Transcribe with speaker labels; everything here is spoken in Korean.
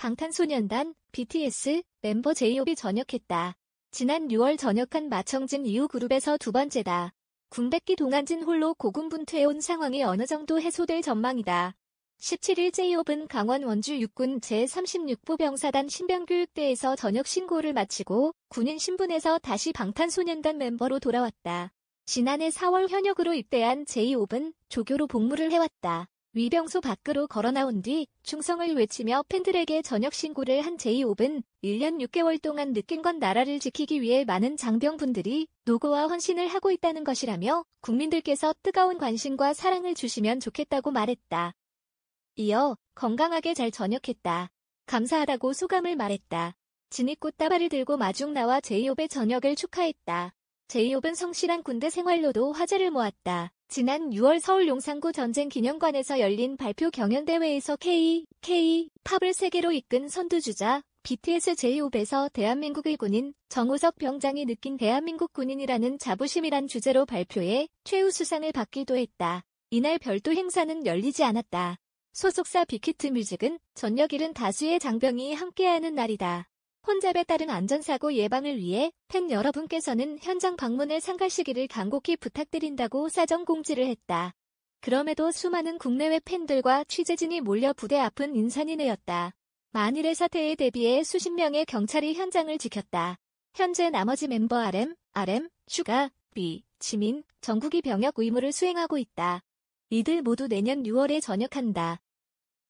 Speaker 1: 방탄소년단, BTS 멤버 제이홉이 전역했다. 지난 6월 전역한 마청진 이후 그룹에서 두 번째다. 군백기 동안 진 홀로 고군분투해온 상황이 어느 정도 해소될 전망이다. 17일 제이홉은 강원 원주 육군 제36부 병사단 신병교육대에서 전역 신고를 마치고 군인 신분에서 다시 방탄소년단 멤버로 돌아왔다. 지난해 4월 현역으로 입대한 제이홉은 조교로 복무를 해왔다. 위병수 밖으로 걸어나온 뒤 충성을 외치며 팬들에게 전역 신고를 한제이홉은 1년 6개월 동안 느낀 건 나라를 지키기 위해 많은 장병분들이 노고와 헌신을 하고 있다는 것이라며 국민들께서 뜨거운 관심과 사랑을 주시면 좋겠다고 말했다. 이어 건강하게 잘 전역했다. 감사하다고 소감을 말했다. 진입꽃 따발을 들고 마중 나와 제이홉의 전역을 축하했다. 제이홉은 성실한 군대 생활로도 화제를 모았다. 지난 6월 서울 용산구 전쟁기념관에서 열린 발표 경연대회에서 K, K, 팝을 세계로 이끈 선두주자 BTS 제이홉에서 대한민국의 군인 정우석 병장이 느낀 대한민국 군인이라는 자부심이란 주제로 발표해 최우수상을 받기도 했다. 이날 별도 행사는 열리지 않았다. 소속사 빅히트 뮤직은 저녁 일은 다수의 장병이 함께하는 날이다. 혼잡에 따른 안전사고 예방을 위해 팬 여러분께서는 현장 방문을 삼가시기를 간곡히 부탁드린다고 사전 공지를 했다. 그럼에도 수많은 국내외 팬들과 취재진이 몰려 부대 앞은 인산이내였다. 만일의 사태에 대비해 수십 명의 경찰이 현장을 지켰다. 현재 나머지 멤버 RM, RM, 슈가, B, 지민, 정국이 병역 의무를 수행하고 있다. 이들 모두 내년 6월에 전역한다.